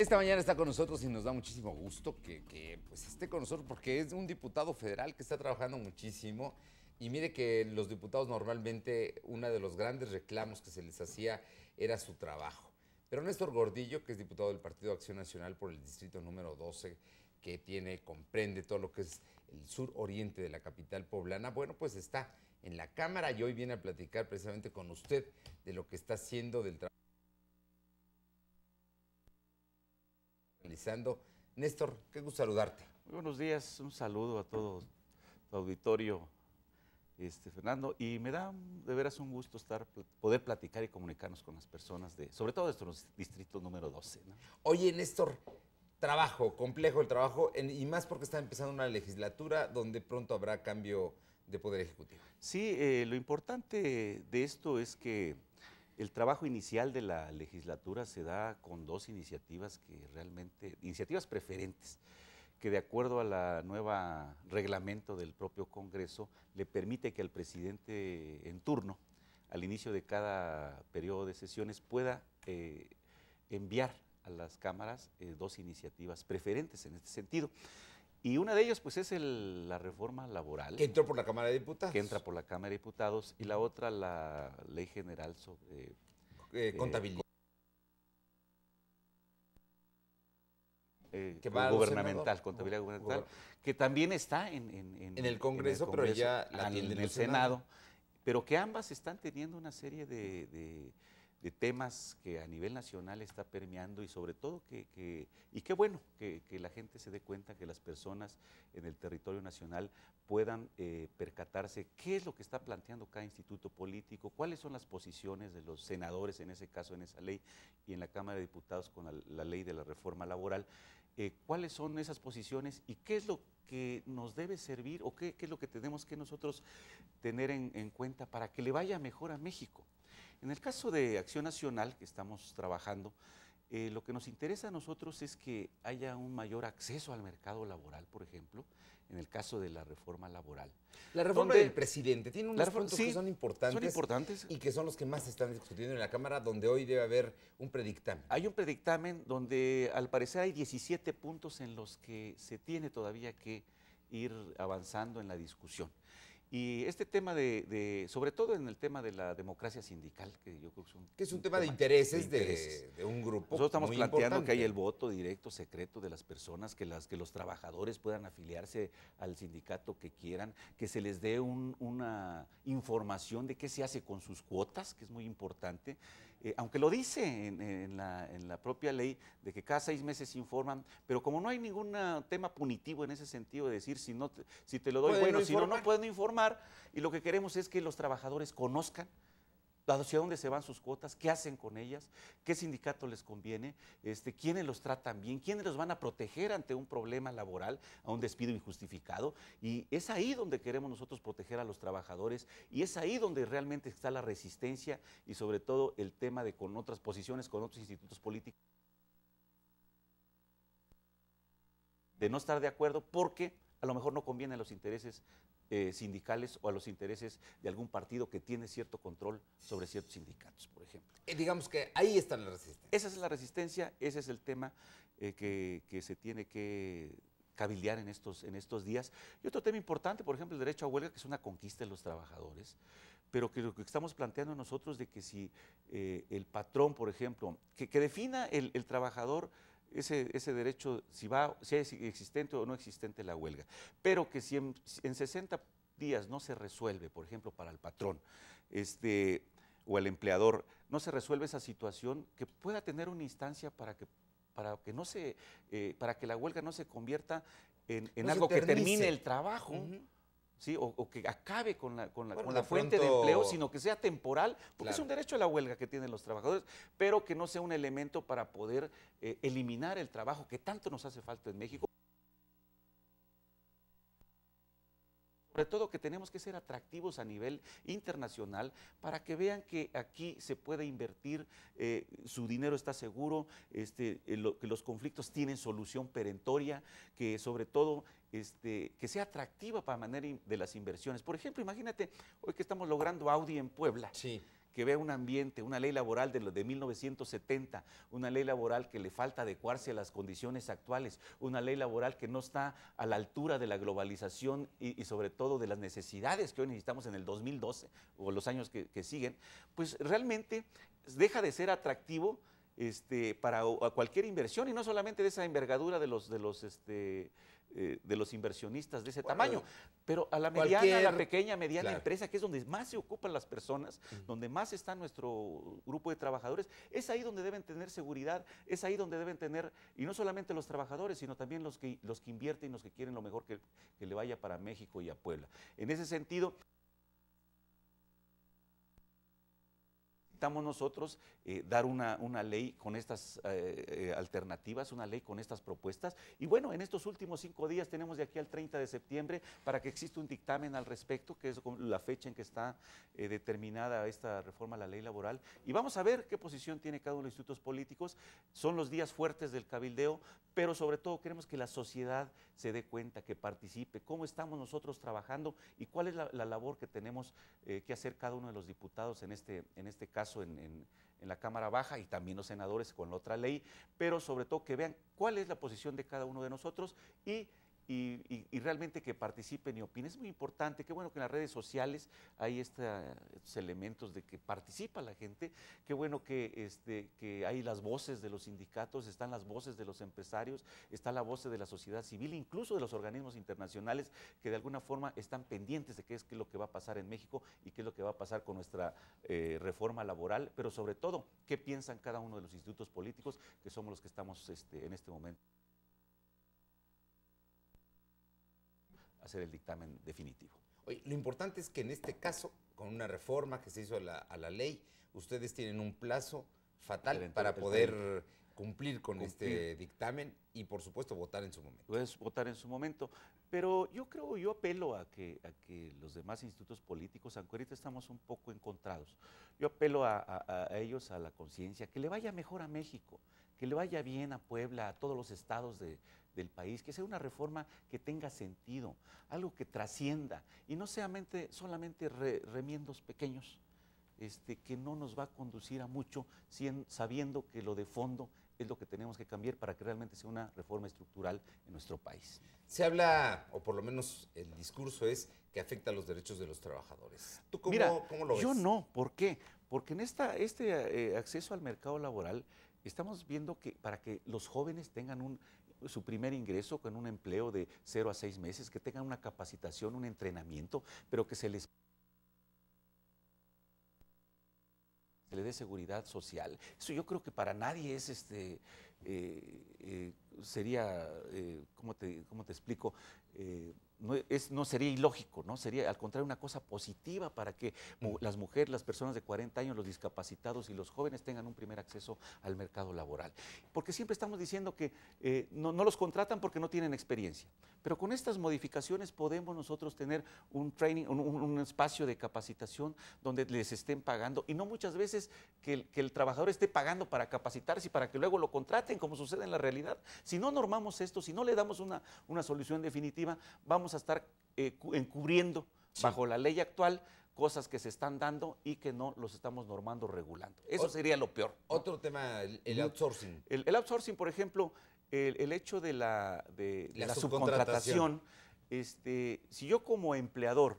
Esta mañana está con nosotros y nos da muchísimo gusto que, pues, esté con nosotros porque es un diputado federal que está trabajando muchísimo. Y mire que los diputados normalmente uno de los grandes reclamos que se les hacía era su trabajo. Pero Néstor Gordillo, que es diputado del Partido Acción Nacional por el distrito número 12, que tiene, comprende todo lo que es el sur oriente de la capital poblana, bueno, pues está en la Cámara y hoy viene a platicar precisamente con usted de lo que está haciendo del trabajo Néstor, qué gusto saludarte. Muy buenos días, un saludo a todo tu auditorio, este, Fernando, y me da de veras un gusto estar, poder platicar y comunicarnos con las personas, de, sobre todo de nuestro distrito número 12. Oye, Néstor, trabajo, complejo el trabajo, y más porque está empezando una legislatura donde pronto habrá cambio de poder ejecutivo. Sí, eh, lo importante de esto es que el trabajo inicial de la legislatura se da con dos iniciativas que realmente, iniciativas preferentes, que de acuerdo a la nueva reglamento del propio Congreso le permite que al presidente en turno, al inicio de cada periodo de sesiones, pueda eh, enviar a las cámaras eh, dos iniciativas preferentes en este sentido. Y una de ellas, pues, es la reforma laboral. Que entró por la Cámara de Diputados. Que entra por la Cámara de Diputados. Y la otra, la ley general sobre... Eh, eh, eh, contabilidad. gubernamental, contabilidad gubernamental, que también está en, en, el, Congreso, pero ya la en, el Senado. Pero que ambas están teniendo una serie de de temas que a nivel nacional está permeando y sobre todo que, y qué bueno que, la gente se dé cuenta, que las personas en el territorio nacional puedan eh, percatarse qué es lo que está planteando cada instituto político, cuáles son las posiciones de los senadores en ese caso, en esa ley, y en la Cámara de Diputados con la, ley de la reforma laboral, eh, cuáles son esas posiciones y qué es lo que nos debe servir o qué, es lo que tenemos que nosotros tener en cuenta para que le vaya mejor a México. En el caso de Acción Nacional, que estamos trabajando, eh, lo que nos interesa a nosotros es que haya un mayor acceso al mercado laboral, por ejemplo, en el caso de la reforma laboral. La reforma del presidente tiene unos puntos que son importantes, son importantes y que son los que más están discutiendo en la Cámara, donde hoy debe haber un predictamen. Hay un predictamen donde al parecer hay 17 puntos en los que se tiene todavía que ir avanzando en la discusión. Y este tema de, sobre todo en el tema de la democracia sindical, que yo creo que es un... tema, de intereses, de, un grupo. Nosotros estamos planteando que haya el voto directo, secreto de las personas, que, las, que los trabajadores puedan afiliarse al sindicato que quieran, que se les dé una información de qué se hace con sus cuotas, que es muy importante. Eh, aunque lo dice en, la, propia ley de que cada seis meses informan, pero como no hay ningún ah, tema punitivo en ese sentido de decir si, no te, si te lo doy, bueno, si no, no pueden informar, y lo que queremos es que los trabajadores conozcan hacia dónde se van sus cuotas, qué hacen con ellas, qué sindicato les conviene, este, quiénes los tratan bien, quiénes los van a proteger ante un problema laboral, a un despido injustificado. Y es ahí donde queremos nosotros proteger a los trabajadores y es ahí donde realmente está la resistencia y sobre todo el tema de con otras posiciones, con otros institutos políticos. de no estar de acuerdo porque a lo mejor no convienen los intereses eh, sindicales o a los intereses de algún partido que tiene cierto control sobre ciertos sindicatos, por ejemplo. Eh, digamos que ahí está la resistencia. Esa es la resistencia, ese es el tema eh, que, se tiene que cabildear en estos, en estos días. Y otro tema importante, por ejemplo, el derecho a huelga, que es una conquista de los trabajadores, pero que lo que estamos planteando nosotros de que si el patrón, por ejemplo, que, defina el trabajador ese, ese derecho, si, va, si es existente o no existente la huelga. Pero que si en, 60 días no se resuelve, por ejemplo, para el patrón este, o el empleador, no se resuelve esa situación, que pueda tener una instancia para que, para que, no se, eh, para que la huelga no se convierta en, en algo que termine el trabajo. O, que acabe con la, fuente de empleo, sino que sea temporal, porque es un derecho a la huelga que tienen los trabajadores, pero que no sea un elemento para poder eh, eliminar el trabajo que tanto nos hace falta en México. sobre todo que tenemos que ser atractivos a nivel internacional para que vean que aquí se puede invertir, eh, su dinero está seguro, este, eh, que los conflictos tienen solución perentoria, que sobre todo este, que sea atractiva para manera de las inversiones. Por ejemplo, imagínate hoy que estamos logrando Audi en Puebla. Sí que vea un ambiente, una ley laboral de los de 1970, una ley laboral que le falta adecuarse a las condiciones actuales, una ley laboral que no está a la altura de la globalización y, sobre todo de las necesidades que hoy necesitamos en el 2012 o los años que, que siguen, pues realmente deja de ser atractivo este, para cualquier inversión y no solamente de esa envergadura de los, de los, este, eh, de los inversionistas de ese tamaño, pero a la mediana, a la pequeña, mediana empresa, que es donde más se ocupan las personas, donde más está nuestro grupo de trabajadores, es ahí donde deben tener seguridad, es ahí donde deben tener, y no solamente los trabajadores, sino también los que, los que invierten y los que quieren lo mejor que le vaya para México y a Puebla. En ese sentido... necesitamos nosotros eh, dar una, una, ley con estas eh, eh, alternativas, una ley con estas propuestas. Y bueno, en estos últimos cinco días tenemos de aquí al 30 de septiembre para que exista un dictamen al respecto, que es la fecha en que está determinada esta reforma a la ley laboral. Y vamos a ver qué posición tiene cada uno de los institutos políticos. Son los días fuertes del cabildeo, pero sobre todo queremos que la sociedad se dé cuenta, que participe, cómo estamos nosotros trabajando y cuál es la, la labor que tenemos que hacer cada uno de los diputados en este, en este caso en, en, la Cámara Baja y también los senadores con la otra ley, pero sobre todo que vean cuál es la posición de cada uno de nosotros y y, realmente que participen y opinen. Es muy importante, qué bueno que en las redes sociales hay este, estos elementos de que participa la gente, qué bueno que, este, que hay las voces de los sindicatos, están las voces de los empresarios, está la voz de la sociedad civil, incluso de los organismos internacionales que de alguna forma están pendientes de qué es, qué lo que va a pasar en México y qué es lo que va a pasar con nuestra eh, reforma laboral, pero sobre todo, qué piensan cada uno de los institutos políticos que somos los que estamos este, en este momento. hacer el dictamen definitivo. lo importante es que en este caso, con una reforma que se hizo a la, ley, ustedes tienen un plazo fatal para poder cumplir con este dictamen y por supuesto votar en su momento. Puedes votar en su momento, pero yo creo, yo apelo a que, los demás institutos políticos, aunque ahorita estamos un poco encontrados, yo apelo a ellos, a la conciencia, que le vaya mejor a México, que le vaya bien a Puebla, a todos los estados de, del país, que sea una reforma que tenga sentido, algo que trascienda y no sea solamente remiendos pequeños, este, que no nos va a conducir a mucho sabiendo que lo de fondo es lo que tenemos que cambiar para que realmente sea una reforma estructural en nuestro país. Se habla, o por lo menos el discurso es, que afecta a los derechos de los trabajadores. ¿Tú cómo, lo ves? Yo no, ¿por qué? Porque en esta, este eh, acceso al mercado laboral estamos viendo que para que los jóvenes tengan un su primer ingreso con un empleo de 0 a 6 meses, que tengan una capacitación, un entrenamiento, pero que se les le dé seguridad social. Eso yo creo que para nadie es este eh, eh, sería, eh, ¿cómo, te, ¿cómo te explico? no, sería ilógico, ¿no? Sería al contrario una cosa positiva para que las mujeres, las personas de 40 años, los discapacitados y los jóvenes tengan un primer acceso al mercado laboral. Porque siempre estamos diciendo que eh, no, los contratan porque no tienen experiencia. Pero con estas modificaciones podemos nosotros tener un training, un, espacio de capacitación donde les estén pagando y no muchas veces que el, trabajador esté pagando para capacitarse y para que luego lo contraten como sucede en la realidad. Si no normamos esto, si no le damos una, una solución definitiva, vamos a estar eh, encubriendo bajo la ley actual cosas que se están dando y que no los estamos normando, regulando. Eso sería lo peor. Otro tema, el, outsourcing. El, outsourcing, por ejemplo, el, hecho de la, subcontratación. Este, si yo como empleador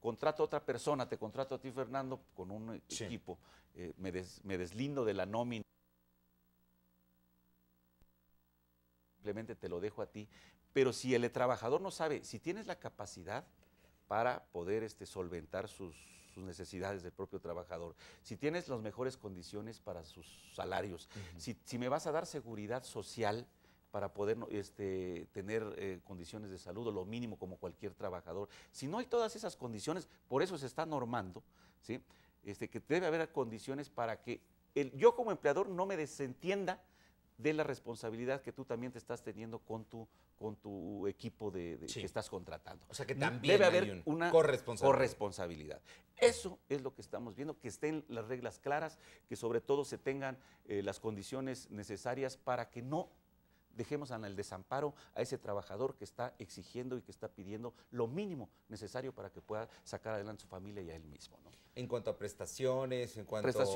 contrato a otra persona, te contrato a ti, Fernando, con un equipo, eh, me deslindo de la nómina simplemente te lo dejo a ti. Pero si el trabajador no sabe, si tienes la capacidad para poder este, solventar sus, necesidades del propio trabajador, si tienes las mejores condiciones para sus salarios, si, me vas a dar seguridad social, para poder este, tener eh, condiciones de salud o lo mínimo como cualquier trabajador. Si no hay todas esas condiciones, por eso se está normando, este, que debe haber condiciones para que yo como empleador no me desentienda de la responsabilidad que tú también te estás teniendo con tu, con tu equipo de, que estás contratando. O sea que mm, también debe haber una corresponsabilidad. Eso es lo que estamos viendo, que estén las reglas claras, que sobre todo se tengan eh, las condiciones necesarias para que no dejemos en el desamparo a ese trabajador que está exigiendo y que está pidiendo lo mínimo necesario para que pueda sacar adelante su familia y a él mismo. En cuanto a prestaciones, en cuanto a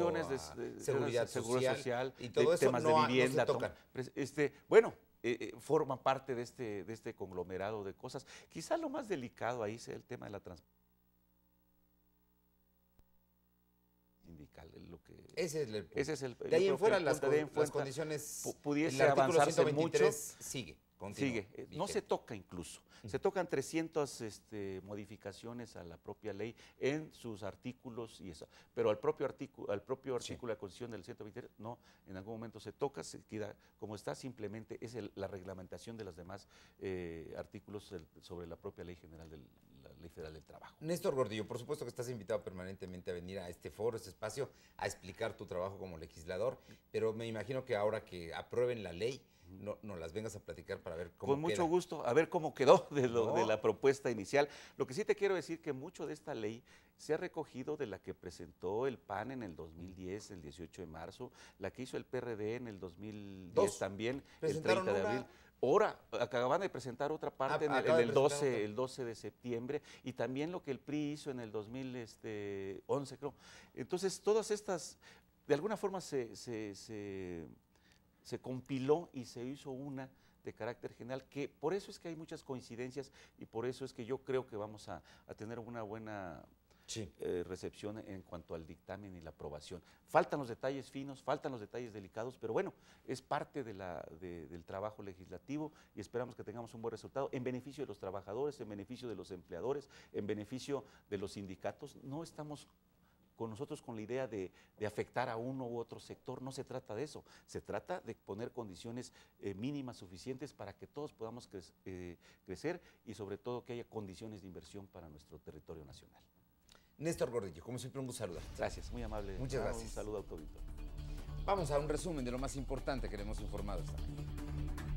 seguridad social, y temas de vivienda, este, bueno, eh, eh, forma parte de este, de este conglomerado de cosas. Quizás lo más delicado ahí sea el tema de la transparencia ese es el, De ahí en fuera, las, condiciones. Pudiese el avanzarse mucho. Sigue. Eh, no se toca incluso. Se tocan 300 este, modificaciones a la propia ley en sus artículos y eso. Pero al propio artículo, al propio artículo de la Constitución del 123, no, en algún momento se toca, se queda como está, simplemente es la reglamentación de los demás eh, artículos sobre la propia ley general del, la Ley Federal del Trabajo. Néstor Gordillo, por supuesto que estás invitado permanentemente a venir a este foro, a este espacio, a explicar tu trabajo como legislador, pero me imagino que ahora que aprueben la ley, no, las vengas a platicar para ver cómo. Con mucho gusto, a ver cómo quedó de, la propuesta inicial. Lo que sí te quiero decir que mucho de esta ley se ha recogido de la que presentó el PAN en el 2010, el 18 de marzo, la que hizo el PRD en el 2010 también, el 30 de abril. Ahora, acababan de presentar otra ah, parte en, el, 12, el 12 de septiembre y también lo que el PRI hizo en el 2011, creo. Entonces, todas estas, de alguna forma se se compiló y se hizo una de carácter general, que por eso es que hay muchas coincidencias y por eso es que yo creo que vamos a, tener una buena eh, recepción en cuanto al dictamen y la aprobación. Faltan los detalles finos, faltan los detalles delicados, pero bueno, es parte de la, del trabajo legislativo y esperamos que tengamos un buen resultado en beneficio de los trabajadores, en beneficio de los empleadores, en beneficio de los sindicatos. No estamos con nosotros con la idea de, afectar a uno u otro sector. No se trata de eso. Se trata de poner condiciones eh, mínimas suficientes para que todos podamos eh, crecer y sobre todo que haya condiciones de inversión para nuestro territorio nacional. Néstor Gordillo, como siempre un gusto Gracias, muy amable. Muchas ah, gracias. Un saludo a Vamos a un resumen de lo más importante que le hemos informado esta mañana.